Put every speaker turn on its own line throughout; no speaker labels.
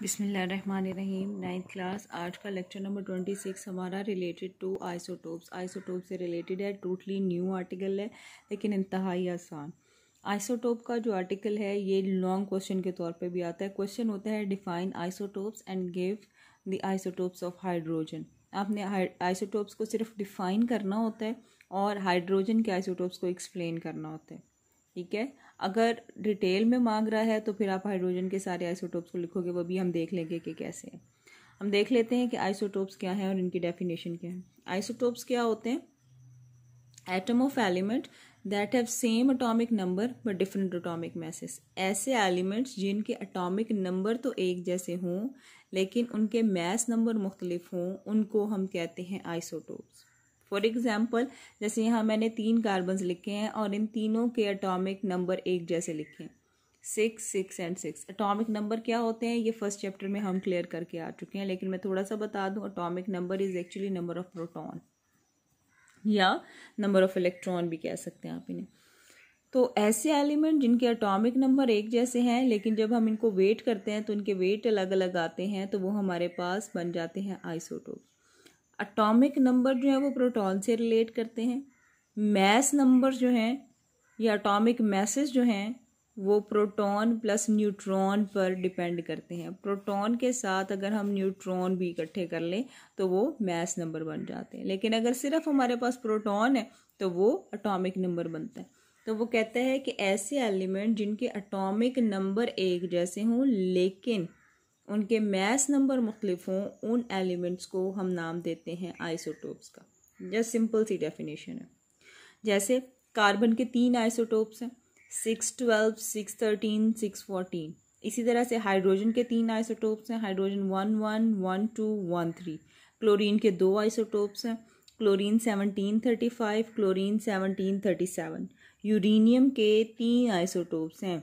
बिसमीम ninth class आज का लेक्चर नंबर ट्वेंटी सिक्स हमारा रिलेटेड टू आइसोटोप्स आइसोटोप से रिलेटेड है टोटली न्यू आर्टिकल है लेकिन इंतहाई आसान आइसोटोप का जो आर्टिकल है ये लॉन्ग क्वेश्चन के तौर पे भी आता है क्वेश्चन होता है define isotopes and give the isotopes of hydrogen आपने आइसोटोप्स को सिर्फ डिफाइन करना होता है और हाइड्रोजन के आइसोटोप्स को एक्सप्लेन करना होता है ठीक है अगर डिटेल में मांग रहा है तो फिर आप हाइड्रोजन के सारे आइसोटोप्स को लिखोगे वो भी हम देख लेंगे कि कैसे हैं हम देख लेते हैं कि आइसोटोप्स क्या हैं और इनकी डेफिनेशन क्या है आइसोटोप्स क्या होते हैं atom of element that have same atomic number but different atomic masses ऐसे एलिमेंट्स जिनके अटोमिक नंबर तो एक जैसे हों लेकिन उनके मैस नंबर मुख्तलिफ हों उनको हम कहते हैं आइसोटोप्स फॉर एग्जाम्पल जैसे यहाँ मैंने तीन कार्बन लिखे हैं और इन तीनों के अटोमिक नंबर एक जैसे लिखे हैं six six and six atomic number क्या होते हैं ये फर्स्ट चैप्टर में हम क्लियर करके आ चुके हैं लेकिन मैं थोड़ा सा बता दूं atomic number is actually number of proton या नंबर ऑफ इलेक्ट्रॉन भी कह सकते हैं आप इन्हें तो ऐसे एलिमेंट जिनके अटोमिक नंबर एक जैसे हैं लेकिन जब हम इनको वेट करते हैं तो इनके वेट अलग अलग आते हैं तो वो हमारे पास बन जाते हैं आइसोटोप अटोमिक नंबर जो है वो प्रोटॉन से रिलेट करते हैं मैस नंबर जो हैं या अटोमिक मैसेज जो हैं वो प्रोटॉन प्लस न्यूट्रॉन पर डिपेंड करते हैं प्रोटॉन के साथ अगर हम न्यूट्रॉन भी इकट्ठे कर लें तो वो मैस नंबर बन जाते हैं लेकिन अगर सिर्फ हमारे पास प्रोटॉन है तो वो अटोमिक नंबर बनता है तो वो कहता है कि ऐसे एलिमेंट जिनके अटोमिक नंबर एक जैसे हों लेकिन उनके मैस नंबर मुख्तलिफ हों उन एलिमेंट्स को हम नाम देते हैं आइसोटोप्स का जस्ट सिंपल सी डेफिनेशन है जैसे कार्बन के तीन आइसोटोप्स हैं six twelve six thirteen six fourteen इसी तरह से हाइड्रोजन के तीन आइसोटोप्स हैं hydrogen one one one two one three chlorine के दो आइसोटोप्स हैं chlorine seventeen thirty five chlorine seventeen thirty seven uranium के तीन आइसोटोप्स हैं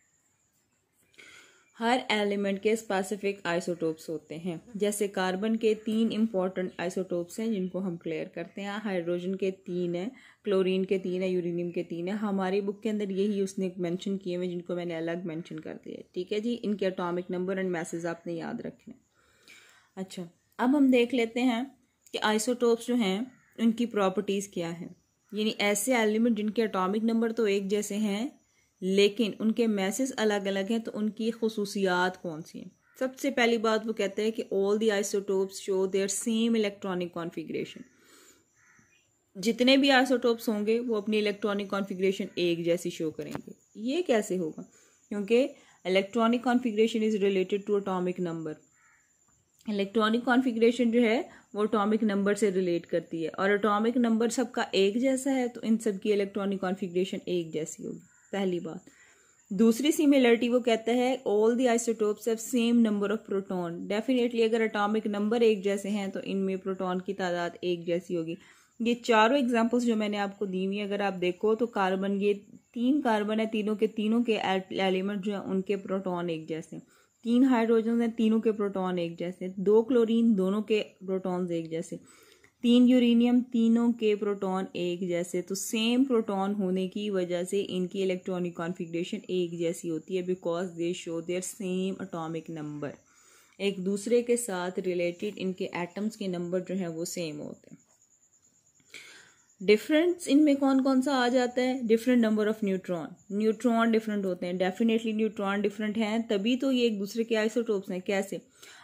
हर एलिमेंट के स्पेसिफिक आइसोटोप्स होते हैं जैसे कार्बन के तीन इंपॉर्टेंट आइसोटोप्स हैं जिनको हम क्लियर करते हैं हाइड्रोजन के तीन हैं क्लोरीन के तीन है यूरेनियम के तीन हैं हमारी बुक के अंदर यही उसने मेंशन किए हुए जिनको मैंने अलग मेंशन कर दिया है ठीक है जी इनके अटोमिक नंबर एंड मैसेज आपने याद रखने अच्छा अब हम देख लेते हैं कि आइसोटोप्स जो हैं उनकी प्रॉपर्टीज़ क्या है यानी ऐसे एलिमेंट जिनके अटोमिक नंबर तो एक जैसे हैं लेकिन उनके मैसेज अलग अलग हैं तो उनकी खसूसियात कौन सी हैं सबसे पहली बात वो कहते हैं कि all the isotopes show their same electronic configuration जितने भी आइसोटोप्स होंगे वो अपनी इलेक्ट्रॉनिक कॉन्फ़िगरेशन एक जैसी शो करेंगे ये कैसे होगा क्योंकि electronic configuration is related to atomic number electronic configuration जो है वो अटोमिक नंबर से रिलेट करती है और अटोमिक नंबर सबका एक जैसा है तो इन सब की इलेक्ट्रॉनिक कॉन्फ़िगरेशन एक जैसी होगी पहली बात दूसरी सिमिलरिटी वो कहता है all the isotopes have same number of proton definitely अगर अटोमिक नंबर एक जैसे हैं तो इनमें प्रोटॉन की तादाद एक जैसी होगी ये चारों एग्जांपल्स जो मैंने आपको दी हुई अगर आप देखो तो कार्बन ये तीन कार्बन है तीनों के तीनों के एलिमेंट जो है उनके प्रोटोन एक जैसे तीन हाइड्रोजन हैं तीनों के प्रोटोन एक जैसे दो क्लोरीन दोनों के प्रोटोन एक जैसे तीन यूरेनियम तीनों के प्रोटॉन एक जैसे तो सेम प्रोटॉन होने की वजह से इनकी इलेक्ट्रॉनिक कॉन्फ़िगरेशन एक जैसी होती है because they show their same atomic number एक दूसरे के साथ रिलेटेड इनके एटम्स के नंबर जो हैं वो सेम होते हैं डिफरेंस इनमें कौन कौन सा आ जाता है different number of neutron neutron different होते हैं डेफिनेटली न्यूट्रॉन डिफरेंट हैं तभी तो ये एक दूसरे के आइसोटोप्स हैं कैसे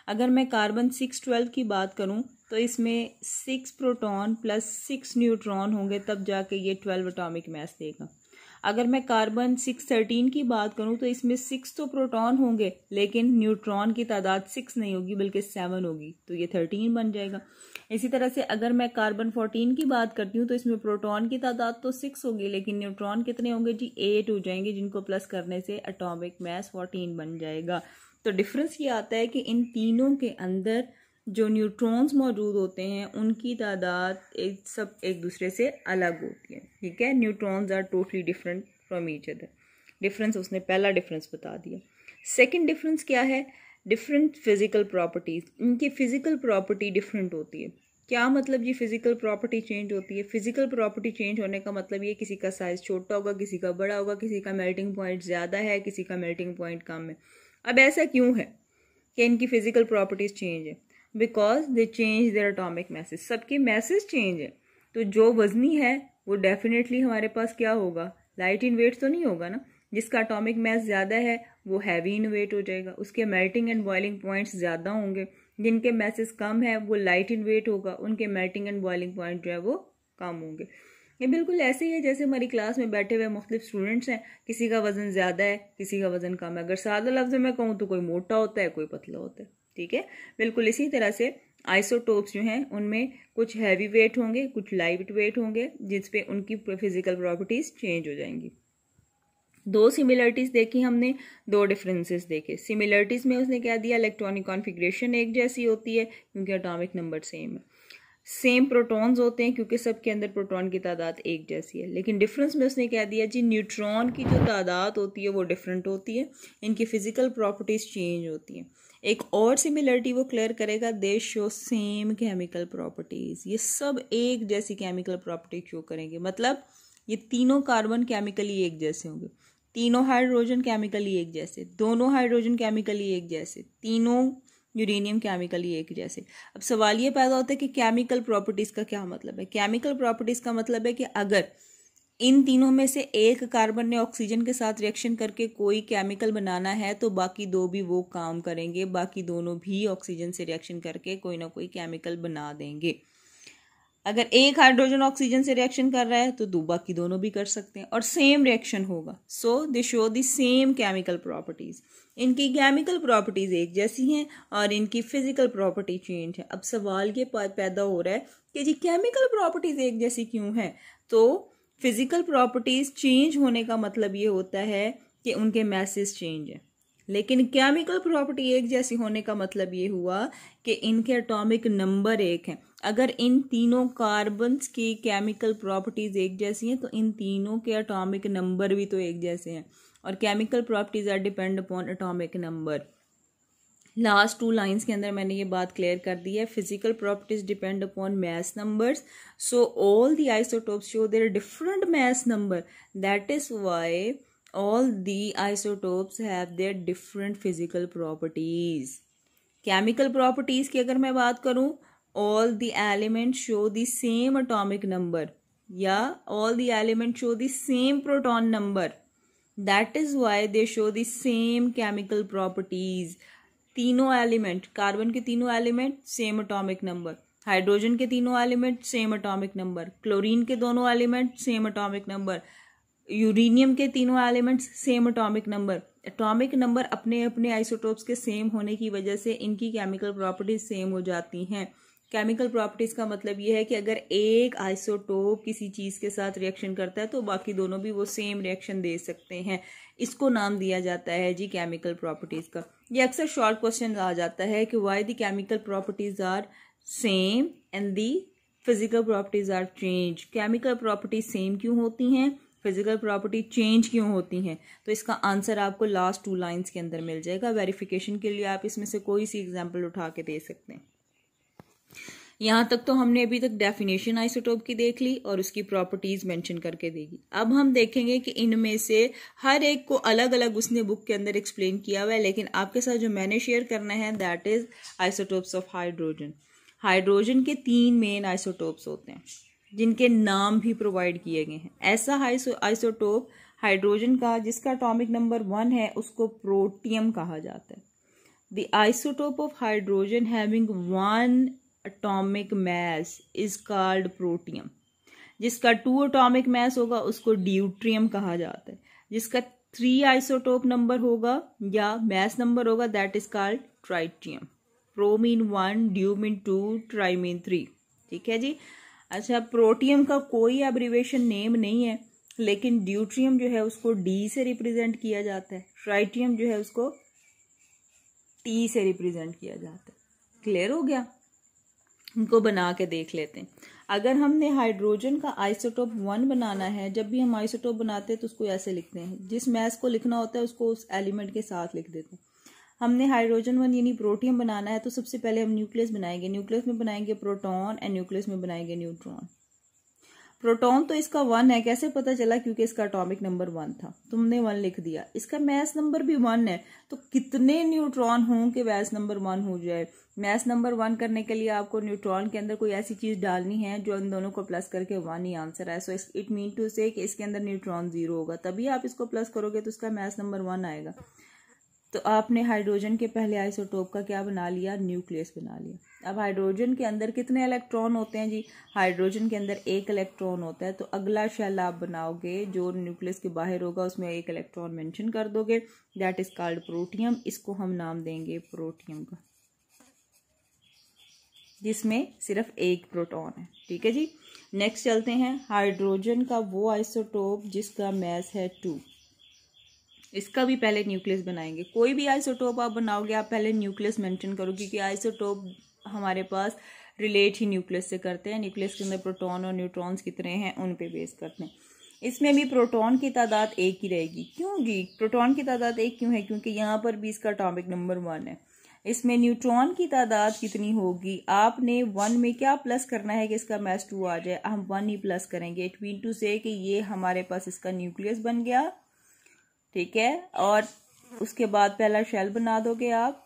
अगर मैं कार्बन सिक्स ट्वेल्व की बात करूँ तो इसमें six proton plus six neutron होंगे तब जाके ये ट्वेल्व अटोमिक मैस देगा अगर मैं कार्बन सिक्स थर्टीन की बात करूं तो इसमें सिक्स तो प्रोटॉन होंगे लेकिन न्यूट्रॉन की तादाद सिक्स नहीं होगी बल्कि सेवन होगी तो ये थर्टीन बन जाएगा इसी तरह से अगर मैं कार्बन फोर्टीन की बात करती हूँ तो इसमें प्रोटॉन की तादाद तो सिक्स होगी लेकिन न्यूट्रॉन कितने होंगे जी एट हो जाएंगे जिनको प्लस करने से अटोमिक मैस फोर्टीन बन जाएगा तो डिफरेंस ये आता है कि इन तीनों के अंदर जो न्यूट्रॉन्स मौजूद होते हैं उनकी तादाद एक सब एक दूसरे से अलग होती है ठीक है neutrons are totally different from each other difference उसने पहला डिफरेंस बता दिया सेकंड डिफरेंस क्या है डिफरेंट फिज़िकल प्रॉपर्टीज़ इनकी फ़िज़िकल प्रॉपर्टी डिफरेंट होती है क्या मतलब ये फिज़िकल प्रॉपर्टी चेंज होती है फिज़िकल प्रॉपर्टी चेंज होने का मतलब ये किसी का साइज़ छोटा होगा किसी का बड़ा होगा किसी का मेल्टिंग पॉइंट ज़्यादा है किसी का मेल्टिंग पॉइंट कम है अब ऐसा क्यों है कि इनकी फिजिकल प्रॉपर्टीज चेंज है because they change their atomic masses सबके मैसेज चेंज है तो जो वजनी है वो डेफिनेटली हमारे पास क्या होगा लाइट इन वेट तो नहीं होगा ना जिसका अटोमिक मैस ज़्यादा है वो हैवी इन वेट हो जाएगा उसके मेल्टिंग एंड बॉइलिंग पॉइंट्स ज़्यादा होंगे जिनके मैसेज कम है वो लाइट इन वेट होगा उनके मेल्टिंग एंड बॉइलिंग पॉइंट जो है वो कम होंगे ये बिल्कुल ऐसे ही है जैसे हमारी क्लास में बैठे हुए मुख्तलिफ स्टूडेंट्स हैं किसी का वज़न ज़्यादा है किसी का वज़न कम है अगर सादा लफ्ज में कहूँ तो कोई मोटा होता है कोई पतला होता है ठीक है बिल्कुल इसी तरह से आइसोटोप्स जो हैं उनमें कुछ हैवी वेट होंगे कुछ लाइट वेट होंगे जिसपे उनकी फिजिकल प्रॉपर्टीज़ चेंज हो जाएंगी दो सिमिलरिटीज़ देखी हमने दो डिफरेंसेस देखे सिमिलरिटीज़ में उसने क्या दिया इलेक्ट्रॉनिक कॉन्फिग्रेशन एक जैसी होती है क्योंकि अटोमिक नंबर सेम है सेम प्रोटॉन्स होते हैं क्योंकि सबके अंदर प्रोटॉन की तादाद एक जैसी है लेकिन डिफरेंस में उसने कह दिया जी न्यूट्रॉन की जो तादाद होती है वो डिफरेंट होती है इनकी फिजिकल प्रॉपर्टीज़ चेंज होती हैं एक और सिमिलरिटी वो क्लियर करेगा they show same chemical properties ये सब एक जैसी केमिकल प्रॉपर्टी शो करेंगे मतलब ये तीनों कार्बन केमिकली एक जैसे होंगे तीनों हाइड्रोजन केमिकली एक जैसे दोनों हाइड्रोजन केमिकली एक जैसे तीनों यूरेनियम केमिकली एक जैसे अब सवाल ये पैदा होता है कि केमिकल प्रॉपर्टीज़ का क्या मतलब है केमिकल प्रॉपर्टीज़ का मतलब है कि अगर इन तीनों में से एक कार्बन ने ऑक्सीजन के साथ रिएक्शन करके कोई केमिकल बनाना है तो बाकी दो भी वो काम करेंगे बाकी दोनों भी ऑक्सीजन से रिएक्शन करके कोई ना कोई केमिकल बना देंगे अगर एक हाइड्रोजन ऑक्सीजन से रिएक्शन कर रहा है तो दो बाकी दोनों भी कर सकते हैं और सेम रिएक्शन होगा so they show the same chemical properties इनकी केमिकल प्रॉपर्टीज़ एक जैसी हैं और इनकी फ़िज़िकल प्रॉपर्टी चेंज है अब सवाल ये पैदा हो रहा है कि जी केमिकल प्रॉपर्टीज़ एक जैसी क्यों है तो फिज़िकल प्रॉपर्टीज़ चेंज होने का मतलब ये होता है कि उनके मैसेज चेंज हैं लेकिन केमिकल प्रॉपर्टी एक जैसी होने का मतलब ये हुआ कि इनके एटॉमिक नंबर एक हैं अगर इन तीनों कार्बन्स की केमिकल प्रॉपर्टीज़ एक जैसी हैं तो इन तीनों के एटॉमिक नंबर भी तो एक जैसे हैं और chemical properties are depend upon atomic number last two lines के अंदर मैंने ये बात क्लियर कर दी है physical properties depend upon mass numbers so all the isotopes show their different mass number that is why all the isotopes have their different physical properties chemical properties की अगर मैं बात करूं all the element show the same atomic number या all the element show the same proton number that is why they show the same chemical properties तीनों element carbon के तीनों element same atomic number hydrogen के तीनों element same atomic number chlorine के दोनों element same atomic number uranium के तीनों elements same atomic number atomic number अपने अपने आइसोटोप्स के सेम होने की वजह से इनकी केमिकल प्रॉपर्टीज सेम हो जाती हैं केमिकल प्रॉपर्टीज का मतलब यह है कि अगर एक आइसोटोप किसी चीज़ के साथ रिएक्शन करता है तो बाकी दोनों भी वो सेम रिएक्शन दे सकते हैं इसको नाम दिया जाता है जी केमिकल प्रॉपर्टीज़ का ये अक्सर शॉर्ट क्वेश्चन आ जाता है कि why the chemical properties are same and the physical properties are change chemical properties same क्यों होती हैं फिजिकल प्रॉपर्टी चेंज क्यों होती हैं तो इसका आंसर आपको लास्ट टू लाइंस के अंदर मिल जाएगा वेरिफिकेशन के लिए आप इसमें से कोई सी एग्जांपल उठा के दे सकते हैं यहाँ तक तो हमने अभी तक डेफिनेशन आइसोटोप की देख ली और उसकी प्रॉपर्टीज मेंशन करके देगी अब हम देखेंगे कि इनमें से हर एक को अलग अलग उसने बुक के अंदर एक्सप्लेन किया हुआ है लेकिन आपके साथ जो मैंने शेयर करना है that is isotopes of hydrogen hydrogen के तीन मेन आइसोटोप्स होते हैं जिनके नाम भी प्रोवाइड किए गए हैं ऐसा आइसोटोप हाइड्रोजन का जिसका अटोमिक नंबर वन है उसको प्रोटियम कहा जाता है the isotope of hydrogen having one atomic mass is called protium जिसका टू अटोमिक मैस होगा उसको ड्यूट्रियम कहा जाता है जिसका थ्री आइसोटोप नंबर होगा या मैस नंबर होगा दैट इज कॉल्ड ट्राइट्रियम प्रोमीन वन ड्यूमिन टू ट्राइमिन थ्री ठीक है जी अच्छा प्रोटियम का कोई एब्रिवेशन नेम नहीं है लेकिन ड्यूट्रियम जो है उसको डी से रिप्रेजेंट किया जाता है ट्राइटियम जो है उसको टी से रिप्रेजेंट किया जाता है क्लियर हो गया उनको बना के देख लेते हैं अगर हमने हाइड्रोजन का आइसोटोप वन बनाना है जब भी हम आइसोटोप बनाते हैं तो उसको ऐसे लिखते हैं जिस मैस को लिखना होता है उसको उस एलिमेंट के साथ लिख देते हैं हमने हाइड्रोजन वन यानी प्रोटीन बनाना है तो सबसे पहले हम न्यूक्लियस बनाएंगे न्यूक्लियस में बनाएंगे प्रोटॉन एंड न्यूक्लियस में बनाएंगे न्यूट्रॉन प्रोटॉन तो इसका वन है कैसे पता चला क्योंकि इसका अटोमिक नंबर वन था तुमने वन लिख दिया इसका मैस नंबर भी वन है तो कितने न्यूट्रॉन हों के मैस नंबर वन हो जाए मैस नंबर वन करने के लिए आपको न्यूट्रॉन के अंदर कोई ऐसी चीज डालनी है जो इन दोनों को प्लस करके वन ही आंसर है सो इट मीन टू से इसके अंदर न्यूट्रॉन जीरो होगा तभी आप इसको प्लस करोगे तो इसका मैथ नंबर वन आएगा तो आपने हाइड्रोजन के पहले आइसोटोप का क्या बना लिया न्यूक्लियस बना लिया अब हाइड्रोजन के अंदर कितने इलेक्ट्रॉन होते हैं जी हाइड्रोजन के अंदर एक इलेक्ट्रॉन होता है तो अगला शैल आप बनाओगे जो न्यूक्लियस के बाहर होगा उसमें एक इलेक्ट्रॉन मेंशन कर दोगे दैट इज कॉल्ड प्रोटियम इसको हम नाम देंगे प्रोटियम का जिसमें सिर्फ एक प्रोटॉन है ठीक है जी नेक्स्ट चलते हैं हाइड्रोजन का वो आइसोटोप जिसका मैस है टू इसका भी पहले न्यूक्लियस बनाएंगे कोई भी आइसोटोप आप बनाओगे आप पहले न्यूक्लियस मेंशन करो क्योंकि आइसोटोप हमारे पास रिलेट ही न्यूक्लियस से करते हैं न्यूक्लियस के अंदर प्रोटॉन और न्यूट्रॉन्स कितने हैं उन पे बेस करते हैं इसमें भी प्रोटॉन की तादाद एक ही रहेगी क्योंकि प्रोटॉन की तादाद एक क्यों है क्योंकि यहाँ पर भी इसका टॉपिक नंबर वन है इसमें न्यूट्रॉन की तादाद कितनी होगी आपने वन में क्या प्लस करना है कि इसका मैस टू आ जाए हम वन ही प्लस करेंगे इट टू से कि ये हमारे पास इसका न्यूक्लियस बन गया ठीक है और उसके बाद पहला शेल बना दोगे आप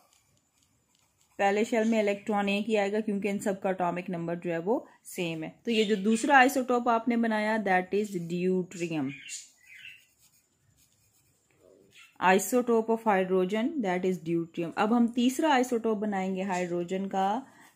पहले शेल में इलेक्ट्रॉन एक ही आएगा क्योंकि इन सब का अटोमिक नंबर जो है वो सेम है तो ये जो दूसरा आइसोटोप आपने बनाया that is deuterium isotope of hydrogen that is deuterium अब हम तीसरा आइसोटोप बनाएंगे हाइड्रोजन का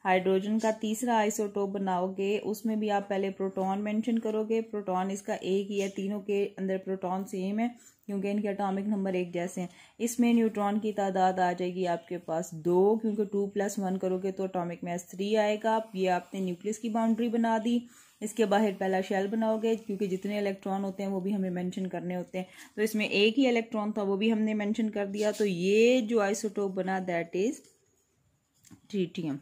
हाइड्रोजन का तीसरा आइसोटोप बनाओगे उसमें भी आप पहले प्रोटॉन मेंशन करोगे प्रोटॉन इसका एक ही है तीनों के अंदर प्रोटॉन सेम है क्योंकि इनके अटोमिक नंबर एक जैसे हैं इसमें न्यूट्रॉन की तादाद आ जाएगी आपके पास दो क्योंकि टू प्लस वन करोगे तो अटोमिक मैस थ्री आएगा ये आपने न्यूक्लियस की बाउंड्री बना दी इसके बाहर पहला शेल बनाओगे क्योंकि जितने इलेक्ट्रॉन होते हैं वो भी हमें मेंशन करने होते हैं तो इसमें एक ही इलेक्ट्रॉन था वो भी हमने मेंशन कर दिया तो ये जो आइसोटोप बना दैट इज ट्रीटियम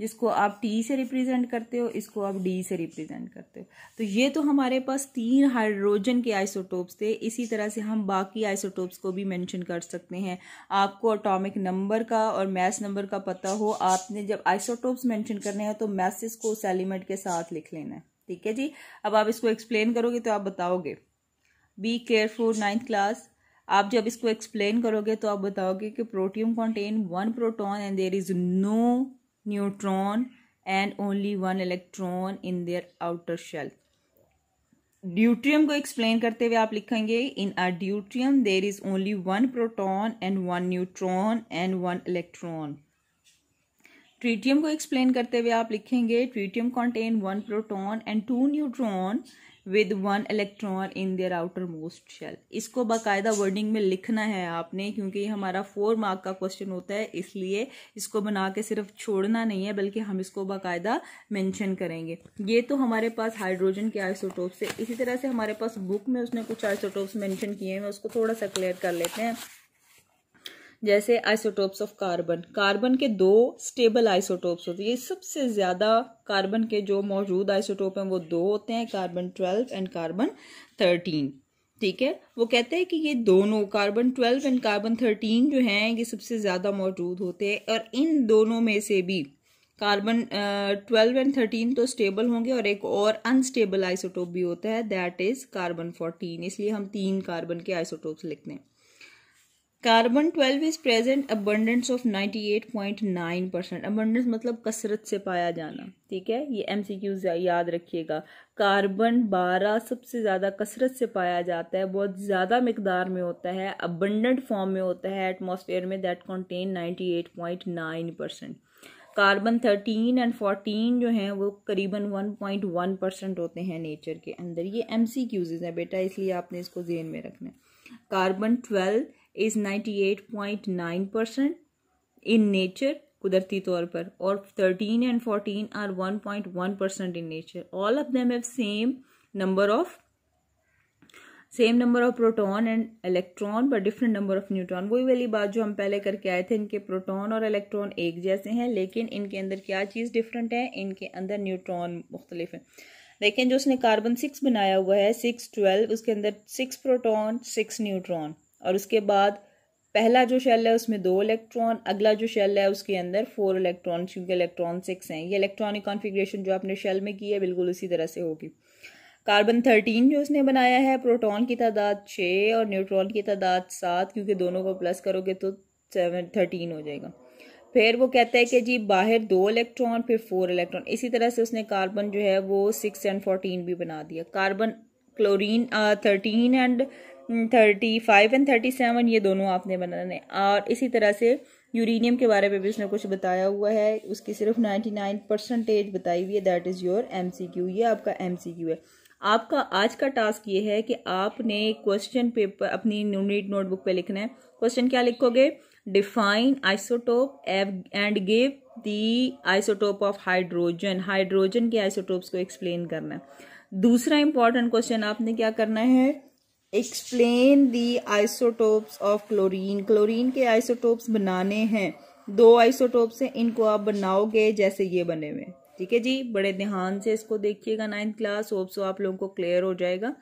जिसको आप टी से रिप्रेजेंट करते हो इसको आप डी से रिप्रेजेंट करते हो तो ये तो हमारे पास तीन हाइड्रोजन के आइसोटोप्स थे इसी तरह से हम बाकी आइसोटोप्स को भी मेंशन कर सकते हैं आपको अटोमिक नंबर का और मैस नंबर का पता हो आपने जब आइसोटोप्स मेंशन करने हैं तो मैसेस को उस एलिमेंट के साथ लिख लेना है ठीक है जी अब आप इसको एक्सप्लेन करोगे तो आप बताओगे बी केयर नाइन्थ क्लास आप जब इसको एक्सप्लेन करोगे तो आप बताओगे कि protium contain one proton and there is no neutron and only one electron in their outer shell deuterium को एक्सप्लेन करते हुए आप लिखेंगे in a deuterium there is only one proton and one neutron and one electron tritium को explain करते हुए आप लिखेंगे tritium contain one proton and two neutron with one electron in their outermost shell इसको बाकायदा wording में लिखना है आपने क्योंकि हमारा फोर मार्क का क्वेश्चन होता है इसलिए इसको बना के सिर्फ छोड़ना नहीं है बल्कि हम इसको बाकायदा मेंशन करेंगे ये तो हमारे पास हाइड्रोजन के आइसोटोप्स है इसी तरह से हमारे पास बुक में उसने कुछ आइसोटोप्स मैंशन किए हैं उसको थोड़ा सा क्लियर कर लेते हैं जैसे आइसोटोप्स ऑफ कार्बन कार्बन के दो स्टेबल आइसोटोप्स होते हैं ये सबसे ज़्यादा कार्बन के जो मौजूद आइसोटोप हैं वो दो होते हैं carbon twelve and carbon thirteen ठीक है वो कहते हैं कि ये दोनों carbon twelve and carbon thirteen जो हैं ये सबसे ज़्यादा मौजूद होते हैं और इन दोनों में से भी कार्बन ट्वेल्व एंड थर्टीन तो स्टेबल होंगे और एक और अनस्टेबल आइसोटोप भी होता है दैट इज कार्बन फोर्टीन इसलिए हम तीन कार्बन के आइसोटोप्स लिखते हैं carbon twelve is present abundance of ninety eight point nine percent abundance मतलब कसरत से पाया जाना ठीक है ये एम सी क्यूज याद रखिएगा कार्बन बारह सबसे ज़्यादा कसरत से पाया जाता है बहुत ज़्यादा मकदार में होता है अबंडेंट फॉर्म में होता है एटमोसफेयर में that contain nine percent carbon thirteen and fourteen जो हैं वो करीबन वन पॉइंट वन परसेंट होते हैं नेचर के अंदर ये एम सी क्यूज हैं बेटा इसलिए आपने इसको जेन में रखना है carbon twelve is eight point nine percent in nature कुदरती तौर पर और thirteen and fourteen are one point one percent in nature all of them have same number of same number of proton and electron but different number of neutron वही वाली बात जो हम पहले करके आए थे इनके प्रोटॉन और इलेक्ट्रॉन एक जैसे हैं लेकिन इनके अंदर क्या चीज़ डिफरेंट है इनके अंदर न्यूट्रॉन मुख्तलिफ है लेकिन जो उसने कार्बन सिक्स बनाया हुआ है सिक्स ट्वेल्व उसके अंदर सिक्स प्रोटॉन सिक्स न्यूट्रॉन और उसके बाद पहला जो शेल है उसमें दो इलेक्ट्रॉन अगला जो शेल है उसके अंदर फोर इलेक्ट्रॉन क्योंकि इलेक्ट्रॉन सिक्स हैं ये इलेक्ट्रॉनिक कॉन्फ़िगरेशन जो आपने शेल में की है बिल्कुल उसी तरह से होगी कार्बन थर्टीन जो उसने बनाया है प्रोटॉन की तादाद छः और न्यूट्रॉन की तादाद सात क्योंकि दोनों को प्लस करोगे तो सेवन थर्टीन हो जाएगा फिर वो कहता है कि जी बाहर दो इलेक्ट्रॉन फिर फोर इलेक्ट्रॉन इसी तरह से उसने कार्बन जो है वो सिक्स एंड फोर्टीन भी बना दिया carbon chlorine thirteen and thirty five and thirty seven ये दोनों आपने बनाने और इसी तरह से यूरेनियम के बारे में भी उसने कुछ बताया हुआ है उसकी सिर्फ नाइन्टी नाइन परसेंटेज बताई हुई है that is your M C Q ये आपका एम सी क्यू है आपका आज का टास्क ये है कि आपने क्वेश्चन पेपर अपनी नीट नोटबुक पे लिखना है क्वेश्चन क्या लिखोगे डिफाइन आइसोटोप एव and give the isotope of hydrogen hydrogen के आइसोटोप्स को एक्सप्लेन करना है दूसरा इंपॉर्टेंट क्वेश्चन आपने क्या करना है explain the isotopes of chlorine chlorine के आइसोटोप्स बनाने हैं दो आइसोटोप्स हैं इनको आप बनाओगे जैसे ये बने हुए ठीक है जी बड़े ध्यान से इसको देखिएगा नाइन्थ क्लास होप सो आप लोगों को क्लियर हो जाएगा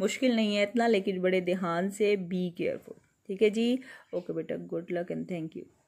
मुश्किल नहीं है इतना लेकिन बड़े ध्यान से बी केयरफुल ठीक है जी ओके बेटा good luck and thank you